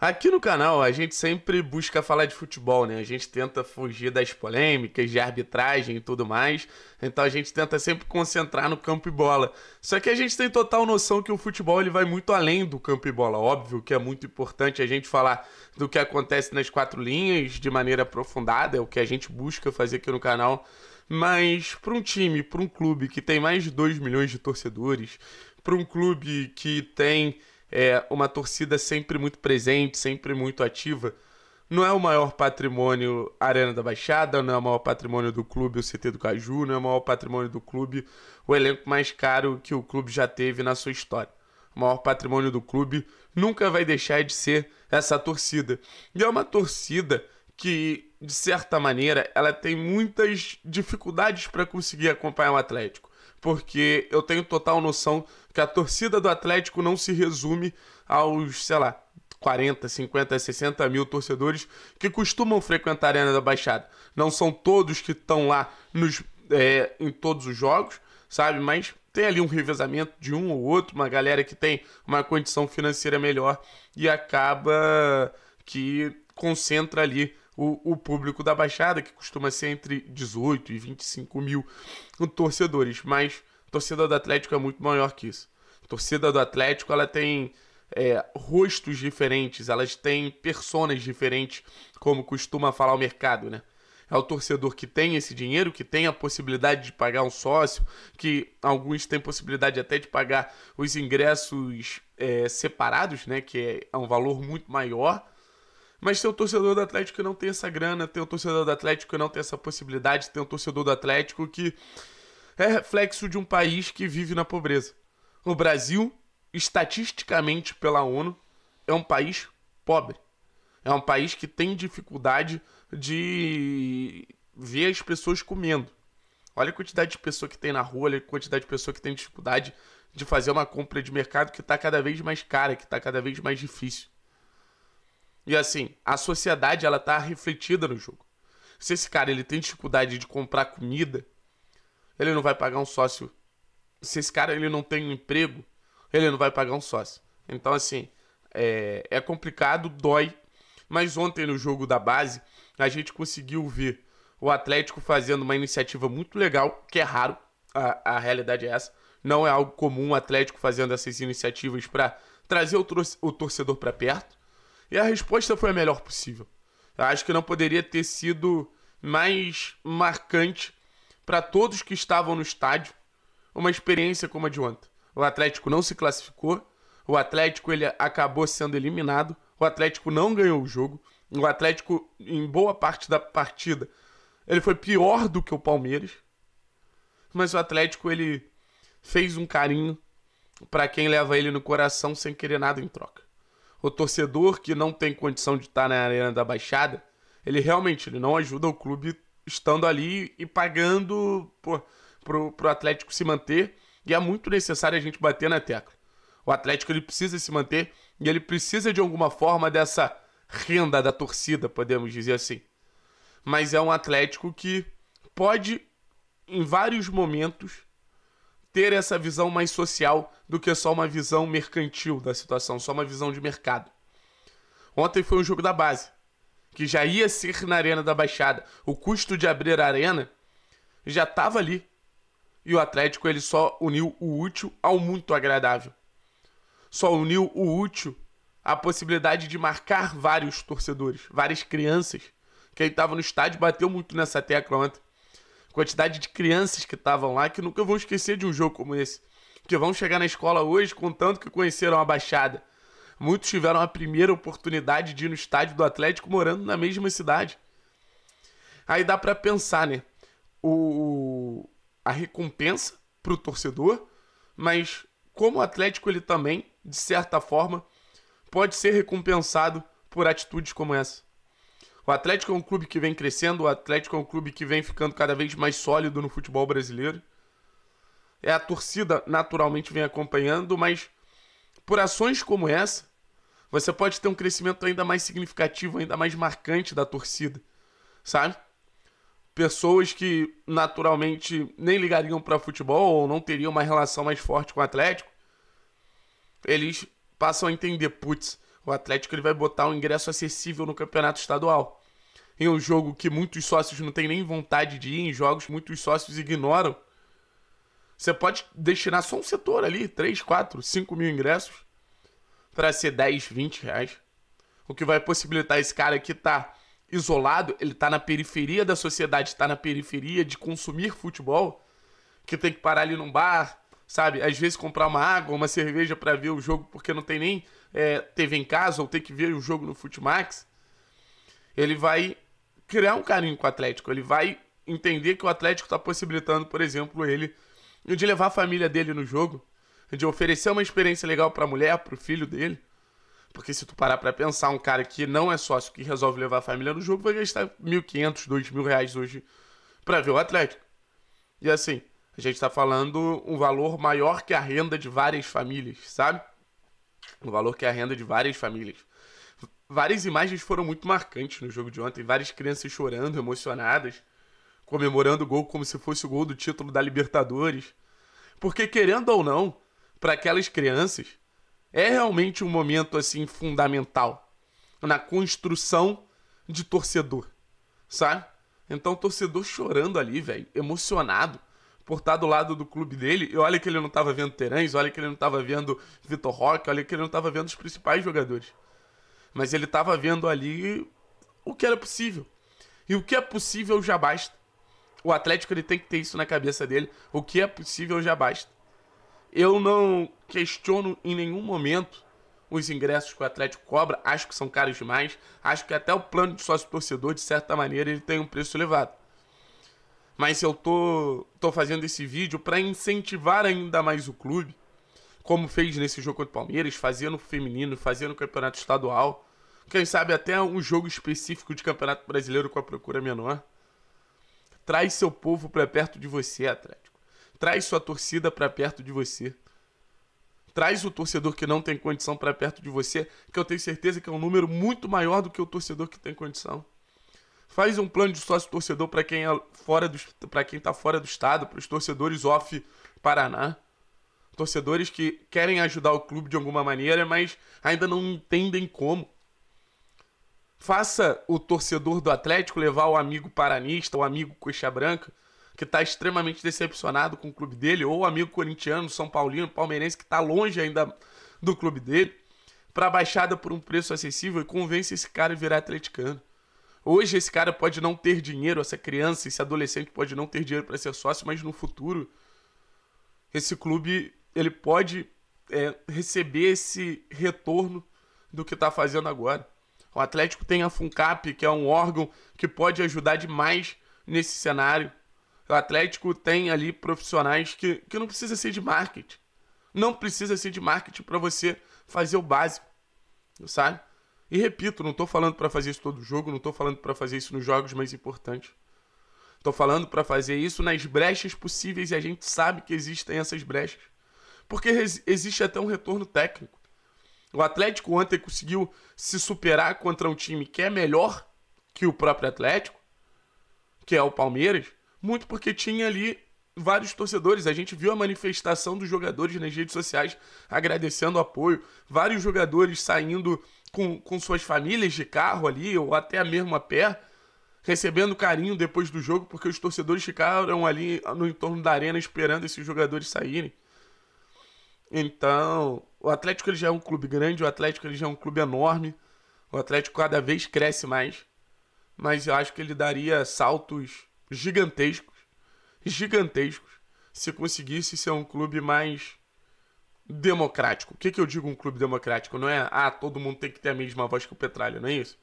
Aqui no canal a gente sempre busca falar de futebol, né? A gente tenta fugir das polêmicas, de arbitragem e tudo mais. Então a gente tenta sempre concentrar no campo e bola. Só que a gente tem total noção que o futebol ele vai muito além do campo e bola. Óbvio que é muito importante a gente falar do que acontece nas quatro linhas de maneira aprofundada, é o que a gente busca fazer aqui no canal. Mas para um time, para um clube que tem mais de 2 milhões de torcedores, para um clube que tem é uma torcida sempre muito presente, sempre muito ativa. Não é o maior patrimônio Arena da Baixada, não é o maior patrimônio do clube o CT do Caju, não é o maior patrimônio do clube o elenco mais caro que o clube já teve na sua história. O maior patrimônio do clube nunca vai deixar de ser essa torcida. E é uma torcida que, de certa maneira, ela tem muitas dificuldades para conseguir acompanhar o Atlético porque eu tenho total noção que a torcida do Atlético não se resume aos, sei lá, 40, 50, 60 mil torcedores que costumam frequentar a Arena da Baixada. Não são todos que estão lá nos, é, em todos os jogos, sabe? Mas tem ali um revezamento de um ou outro, uma galera que tem uma condição financeira melhor e acaba que concentra ali o, o público da Baixada, que costuma ser entre 18 e 25 mil torcedores, mas a torcida do Atlético é muito maior que isso. A torcida do Atlético ela tem é, rostos diferentes, elas têm personas diferentes, como costuma falar o mercado, né? É o torcedor que tem esse dinheiro, que tem a possibilidade de pagar um sócio, que alguns têm possibilidade até de pagar os ingressos é, separados, né? Que é, é um valor muito maior. Mas tem um torcedor do Atlético que não tem essa grana, tem um torcedor do Atlético que não tem essa possibilidade, tem um torcedor do Atlético que é reflexo de um país que vive na pobreza. O Brasil, estatisticamente pela ONU, é um país pobre. É um país que tem dificuldade de ver as pessoas comendo. Olha a quantidade de pessoa que tem na rua, olha a quantidade de pessoa que tem dificuldade de fazer uma compra de mercado que está cada vez mais cara, que está cada vez mais difícil. E assim, a sociedade ela tá refletida no jogo. Se esse cara ele tem dificuldade de comprar comida, ele não vai pagar um sócio. Se esse cara ele não tem um emprego, ele não vai pagar um sócio. Então assim, é, é complicado, dói. Mas ontem no jogo da base a gente conseguiu ver o Atlético fazendo uma iniciativa muito legal, que é raro. A, a realidade é essa. Não é algo comum o Atlético fazendo essas iniciativas para trazer o, o torcedor para perto. E a resposta foi a melhor possível. Eu acho que não poderia ter sido mais marcante para todos que estavam no estádio uma experiência como a de ontem. O Atlético não se classificou, o Atlético ele acabou sendo eliminado, o Atlético não ganhou o jogo, o Atlético em boa parte da partida ele foi pior do que o Palmeiras, mas o Atlético ele fez um carinho para quem leva ele no coração sem querer nada em troca o torcedor que não tem condição de estar na Arena da Baixada, ele realmente ele não ajuda o clube estando ali e pagando para o Atlético se manter. E é muito necessário a gente bater na tecla. O Atlético ele precisa se manter e ele precisa de alguma forma dessa renda da torcida, podemos dizer assim. Mas é um Atlético que pode, em vários momentos, ter essa visão mais social do que só uma visão mercantil da situação, só uma visão de mercado. Ontem foi um jogo da base, que já ia ser na Arena da Baixada. O custo de abrir a arena já estava ali. E o Atlético ele só uniu o útil ao muito agradável. Só uniu o útil à possibilidade de marcar vários torcedores, várias crianças. Quem estava no estádio bateu muito nessa tecla ontem quantidade de crianças que estavam lá que nunca vão esquecer de um jogo como esse. Que vão chegar na escola hoje contando que conheceram a Baixada. Muitos tiveram a primeira oportunidade de ir no estádio do Atlético morando na mesma cidade. Aí dá para pensar, né? O, a recompensa pro torcedor, mas como o Atlético ele também, de certa forma, pode ser recompensado por atitudes como essa. O Atlético é um clube que vem crescendo, o Atlético é um clube que vem ficando cada vez mais sólido no futebol brasileiro. É a torcida naturalmente vem acompanhando, mas por ações como essa, você pode ter um crescimento ainda mais significativo, ainda mais marcante da torcida, sabe? Pessoas que naturalmente nem ligariam para futebol ou não teriam uma relação mais forte com o Atlético, eles passam a entender, putz, o Atlético ele vai botar um ingresso acessível no campeonato estadual em um jogo que muitos sócios não têm nem vontade de ir, em jogos que muitos sócios ignoram. Você pode destinar só um setor ali, 3, 4, 5 mil ingressos, para ser 10, 20 reais. O que vai possibilitar esse cara que tá isolado, ele tá na periferia da sociedade, tá na periferia de consumir futebol, que tem que parar ali num bar, sabe? Às vezes comprar uma água, uma cerveja para ver o jogo, porque não tem nem é, eh, TV em casa, ou tem que ver o jogo no Futimax. Ele vai criar um carinho com o Atlético. Ele vai entender que o Atlético está possibilitando, por exemplo, ele de levar a família dele no jogo, de oferecer uma experiência legal para a mulher, para o filho dele. Porque se tu parar para pensar, um cara que não é sócio, que resolve levar a família no jogo, vai gastar 1.500, 2.000 reais hoje para ver o Atlético. E assim, a gente está falando um valor maior que a renda de várias famílias, sabe? Um valor que a renda de várias famílias várias imagens foram muito marcantes no jogo de ontem. Várias crianças chorando, emocionadas, comemorando o gol como se fosse o gol do título da Libertadores. Porque, querendo ou não, para aquelas crianças, é realmente um momento assim fundamental na construção de torcedor, sabe? Então, torcedor chorando ali, velho, emocionado por estar do lado do clube dele. E olha que ele não estava vendo Terãs, olha que ele não estava vendo Vitor Roque, olha que ele não estava vendo os principais jogadores. Mas ele estava vendo ali o que era possível. E o que é possível já basta. O Atlético ele tem que ter isso na cabeça dele. O que é possível já basta. Eu não questiono em nenhum momento os ingressos que o Atlético cobra. Acho que são caros demais. Acho que até o plano de sócio-torcedor, de certa maneira, ele tem um preço elevado. Mas eu tô, tô fazendo esse vídeo para incentivar ainda mais o clube como fez nesse jogo contra o Palmeiras, fazia no feminino, fazia no campeonato estadual. Quem sabe até um jogo específico de campeonato brasileiro com a procura menor. Traz seu povo para perto de você, Atlético. Traz sua torcida para perto de você. Traz o torcedor que não tem condição para perto de você, que eu tenho certeza que é um número muito maior do que o torcedor que tem condição. Faz um plano de sócio torcedor para quem é fora para quem tá fora do estado, para os torcedores off Paraná torcedores que querem ajudar o clube de alguma maneira, mas ainda não entendem como. Faça o torcedor do Atlético levar o amigo paranista, o amigo coxa branca, que está extremamente decepcionado com o clube dele, ou o amigo corintiano, São Paulino, palmeirense, que está longe ainda do clube dele, para a Baixada por um preço acessível e convence esse cara a virar atleticano. Hoje esse cara pode não ter dinheiro, essa criança, esse adolescente pode não ter dinheiro para ser sócio, mas no futuro esse clube ele pode é, receber esse retorno do que está fazendo agora. O Atlético tem a FUNCAP, que é um órgão que pode ajudar demais nesse cenário. O Atlético tem ali profissionais que, que não precisa ser de marketing. Não precisa ser de marketing para você fazer o básico, sabe? E repito, não estou falando para fazer isso todo jogo, não estou falando para fazer isso nos jogos mais importantes. Estou falando para fazer isso nas brechas possíveis e a gente sabe que existem essas brechas porque existe até um retorno técnico. O Atlético ontem conseguiu se superar contra um time que é melhor que o próprio Atlético, que é o Palmeiras, muito porque tinha ali vários torcedores. A gente viu a manifestação dos jogadores nas redes sociais agradecendo o apoio, vários jogadores saindo com, com suas famílias de carro ali, ou até mesmo a pé, recebendo carinho depois do jogo, porque os torcedores ficaram ali no entorno da arena esperando esses jogadores saírem. Então, o Atlético ele já é um clube grande, o Atlético ele já é um clube enorme. O Atlético cada vez cresce mais. Mas eu acho que ele daria saltos gigantescos, gigantescos, se conseguisse ser um clube mais democrático. O que, que eu digo um clube democrático? Não é, ah, todo mundo tem que ter a mesma voz que o Petralha, não é isso?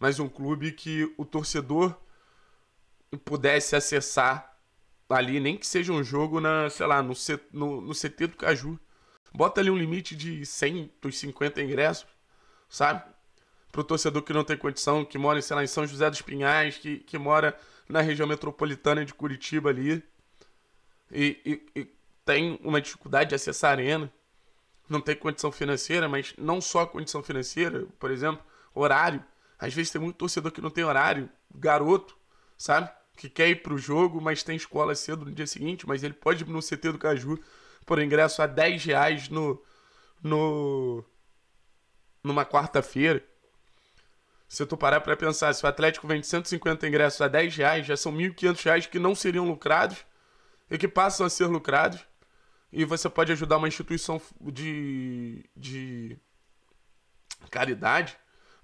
Mas um clube que o torcedor pudesse acessar ali, nem que seja um jogo na, sei lá, no, C, no, no CT do Caju, Bota ali um limite de 150 ingressos, sabe? Pro torcedor que não tem condição, que mora, sei lá, em São José dos Pinhais, que, que mora na região metropolitana de Curitiba ali. E, e, e tem uma dificuldade de acessar a arena. Não tem condição financeira, mas não só condição financeira, por exemplo, horário. Às vezes tem muito torcedor que não tem horário, garoto, sabe? Que quer ir pro jogo, mas tem escola cedo no dia seguinte, mas ele pode ir no CT do Caju por ingresso a 10 reais no, no, numa quarta-feira. Se tu parar para pensar, se o Atlético vende 150 ingressos a 10 reais, já são 1.500 reais que não seriam lucrados e que passam a ser lucrados. E você pode ajudar uma instituição de, de caridade,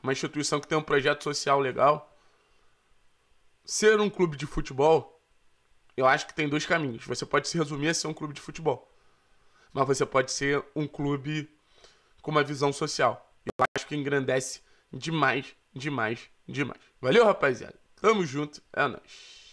uma instituição que tem um projeto social legal. Ser um clube de futebol, eu acho que tem dois caminhos. Você pode se resumir a ser um clube de futebol mas você pode ser um clube com uma visão social. Eu acho que engrandece demais, demais, demais. Valeu, rapaziada. Tamo junto. É nóis.